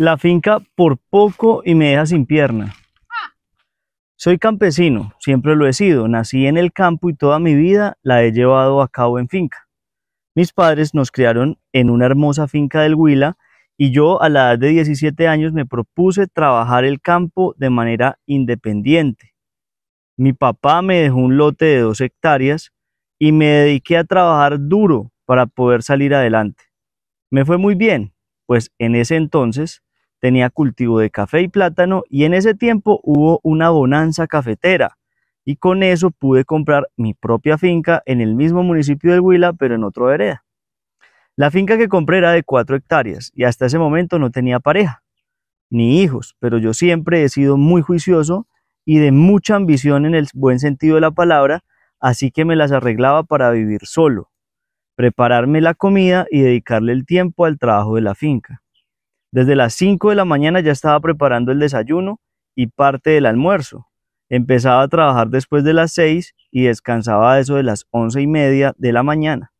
La finca por poco y me deja sin pierna. Soy campesino, siempre lo he sido, nací en el campo y toda mi vida la he llevado a cabo en finca. Mis padres nos criaron en una hermosa finca del Huila y yo a la edad de 17 años me propuse trabajar el campo de manera independiente. Mi papá me dejó un lote de dos hectáreas y me dediqué a trabajar duro para poder salir adelante. Me fue muy bien, pues en ese entonces tenía cultivo de café y plátano y en ese tiempo hubo una bonanza cafetera y con eso pude comprar mi propia finca en el mismo municipio de Huila pero en otro vereda. La finca que compré era de cuatro hectáreas y hasta ese momento no tenía pareja ni hijos, pero yo siempre he sido muy juicioso y de mucha ambición en el buen sentido de la palabra, así que me las arreglaba para vivir solo, prepararme la comida y dedicarle el tiempo al trabajo de la finca. Desde las 5 de la mañana ya estaba preparando el desayuno y parte del almuerzo. Empezaba a trabajar después de las 6 y descansaba eso de las once y media de la mañana.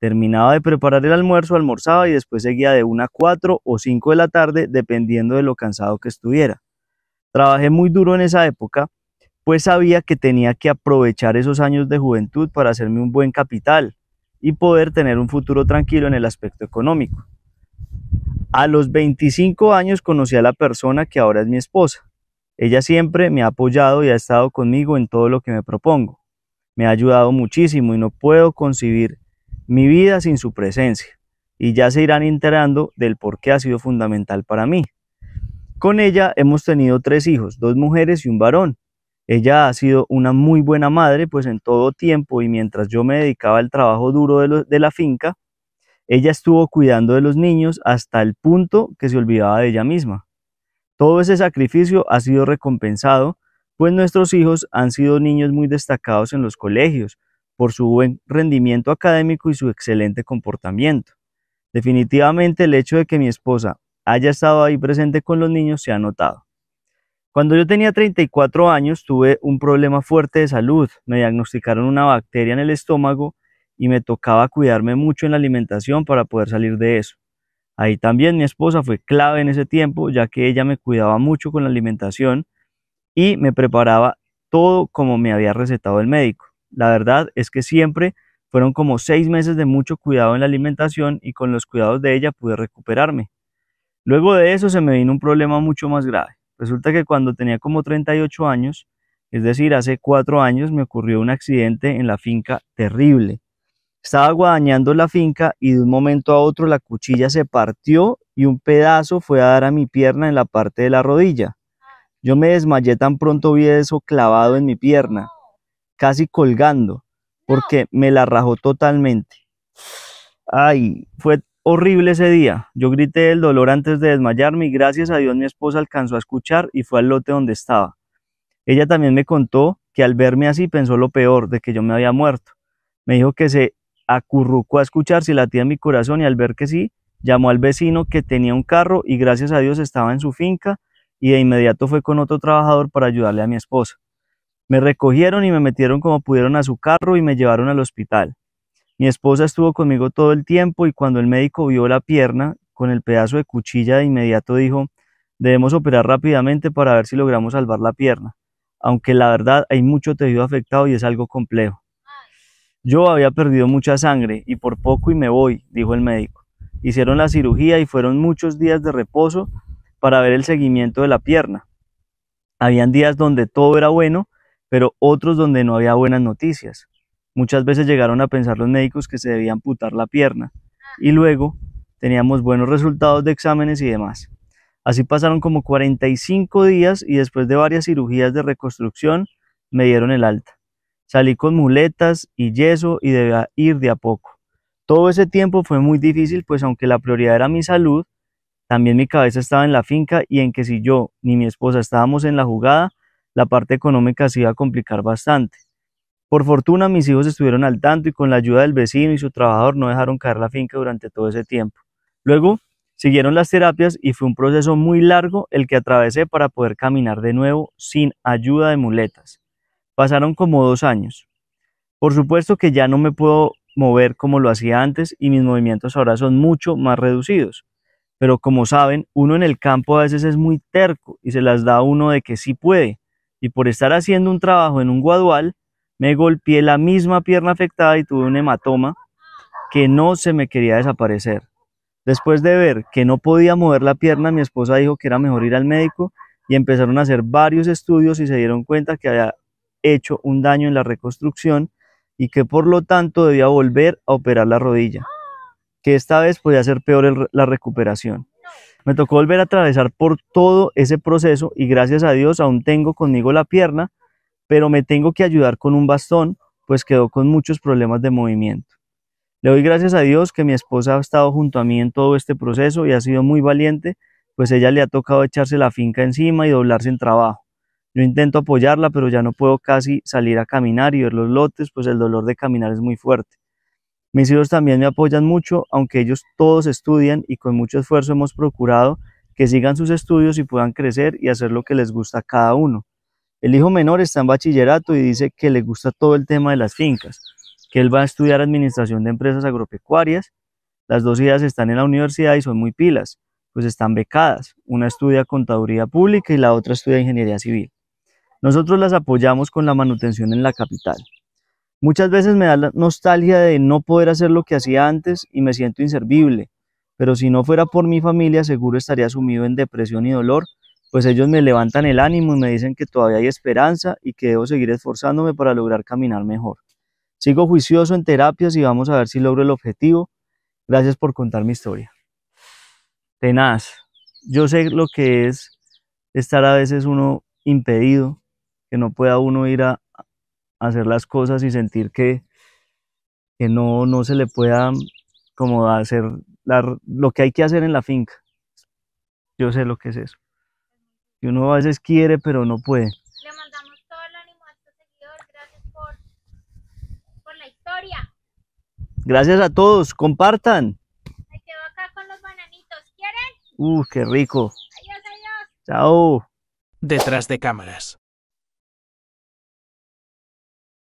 Terminaba de preparar el almuerzo, almorzaba y después seguía de una a 4 o 5 de la tarde, dependiendo de lo cansado que estuviera. Trabajé muy duro en esa época, pues sabía que tenía que aprovechar esos años de juventud para hacerme un buen capital y poder tener un futuro tranquilo en el aspecto económico. A los 25 años conocí a la persona que ahora es mi esposa. Ella siempre me ha apoyado y ha estado conmigo en todo lo que me propongo. Me ha ayudado muchísimo y no puedo concebir mi vida sin su presencia. Y ya se irán enterando del por qué ha sido fundamental para mí. Con ella hemos tenido tres hijos, dos mujeres y un varón. Ella ha sido una muy buena madre, pues en todo tiempo y mientras yo me dedicaba al trabajo duro de la finca, ella estuvo cuidando de los niños hasta el punto que se olvidaba de ella misma. Todo ese sacrificio ha sido recompensado, pues nuestros hijos han sido niños muy destacados en los colegios, por su buen rendimiento académico y su excelente comportamiento. Definitivamente el hecho de que mi esposa haya estado ahí presente con los niños se ha notado. Cuando yo tenía 34 años tuve un problema fuerte de salud. Me diagnosticaron una bacteria en el estómago y me tocaba cuidarme mucho en la alimentación para poder salir de eso. Ahí también mi esposa fue clave en ese tiempo, ya que ella me cuidaba mucho con la alimentación y me preparaba todo como me había recetado el médico. La verdad es que siempre fueron como seis meses de mucho cuidado en la alimentación y con los cuidados de ella pude recuperarme. Luego de eso se me vino un problema mucho más grave. Resulta que cuando tenía como 38 años, es decir, hace cuatro años, me ocurrió un accidente en la finca terrible. Estaba guadañando la finca y de un momento a otro la cuchilla se partió y un pedazo fue a dar a mi pierna en la parte de la rodilla. Yo me desmayé tan pronto vi eso clavado en mi pierna, casi colgando, porque me la rajó totalmente. Ay, fue horrible ese día. Yo grité el dolor antes de desmayarme y gracias a Dios mi esposa alcanzó a escuchar y fue al lote donde estaba. Ella también me contó que al verme así pensó lo peor, de que yo me había muerto. Me dijo que se acurrucó a escuchar si latía mi corazón y al ver que sí, llamó al vecino que tenía un carro y gracias a Dios estaba en su finca y de inmediato fue con otro trabajador para ayudarle a mi esposa. Me recogieron y me metieron como pudieron a su carro y me llevaron al hospital. Mi esposa estuvo conmigo todo el tiempo y cuando el médico vio la pierna con el pedazo de cuchilla de inmediato dijo, debemos operar rápidamente para ver si logramos salvar la pierna, aunque la verdad hay mucho tejido afectado y es algo complejo. Yo había perdido mucha sangre y por poco y me voy, dijo el médico. Hicieron la cirugía y fueron muchos días de reposo para ver el seguimiento de la pierna. Habían días donde todo era bueno, pero otros donde no había buenas noticias. Muchas veces llegaron a pensar los médicos que se debía amputar la pierna y luego teníamos buenos resultados de exámenes y demás. Así pasaron como 45 días y después de varias cirugías de reconstrucción me dieron el alta. Salí con muletas y yeso y debía ir de a poco. Todo ese tiempo fue muy difícil, pues aunque la prioridad era mi salud, también mi cabeza estaba en la finca y en que si yo ni mi esposa estábamos en la jugada, la parte económica se iba a complicar bastante. Por fortuna mis hijos estuvieron al tanto y con la ayuda del vecino y su trabajador no dejaron caer la finca durante todo ese tiempo. Luego siguieron las terapias y fue un proceso muy largo el que atravesé para poder caminar de nuevo sin ayuda de muletas. Pasaron como dos años. Por supuesto que ya no me puedo mover como lo hacía antes y mis movimientos ahora son mucho más reducidos. Pero como saben, uno en el campo a veces es muy terco y se las da uno de que sí puede. Y por estar haciendo un trabajo en un guadual, me golpeé la misma pierna afectada y tuve un hematoma que no se me quería desaparecer. Después de ver que no podía mover la pierna, mi esposa dijo que era mejor ir al médico y empezaron a hacer varios estudios y se dieron cuenta que había hecho un daño en la reconstrucción y que por lo tanto debía volver a operar la rodilla, que esta vez podía ser peor la recuperación. Me tocó volver a atravesar por todo ese proceso y gracias a Dios aún tengo conmigo la pierna, pero me tengo que ayudar con un bastón, pues quedó con muchos problemas de movimiento. Le doy gracias a Dios que mi esposa ha estado junto a mí en todo este proceso y ha sido muy valiente, pues ella le ha tocado echarse la finca encima y doblarse en trabajo. Yo intento apoyarla, pero ya no puedo casi salir a caminar y ver los lotes, pues el dolor de caminar es muy fuerte. Mis hijos también me apoyan mucho, aunque ellos todos estudian y con mucho esfuerzo hemos procurado que sigan sus estudios y puedan crecer y hacer lo que les gusta a cada uno. El hijo menor está en bachillerato y dice que le gusta todo el tema de las fincas, que él va a estudiar administración de empresas agropecuarias. Las dos hijas están en la universidad y son muy pilas, pues están becadas. Una estudia contaduría pública y la otra estudia ingeniería civil. Nosotros las apoyamos con la manutención en la capital. Muchas veces me da la nostalgia de no poder hacer lo que hacía antes y me siento inservible, pero si no fuera por mi familia seguro estaría sumido en depresión y dolor, pues ellos me levantan el ánimo y me dicen que todavía hay esperanza y que debo seguir esforzándome para lograr caminar mejor. Sigo juicioso en terapias y vamos a ver si logro el objetivo. Gracias por contar mi historia. Tenaz. Yo sé lo que es estar a veces uno impedido, que no pueda uno ir a, hacer las cosas y sentir que, que no, no se le pueda mm, como hacer lo que hay que hacer en la finca. Yo sé lo que es eso. Y uno a veces quiere, pero no puede. Le mandamos todo el ánimo a este seguidor. Gracias por, la historia. Gracias a todos. Compartan. Me quedo acá con los bananitos. ¿Quieren? Uh, qué rico. Adiós, adiós. Chao. Detrás de cámaras.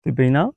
تبينا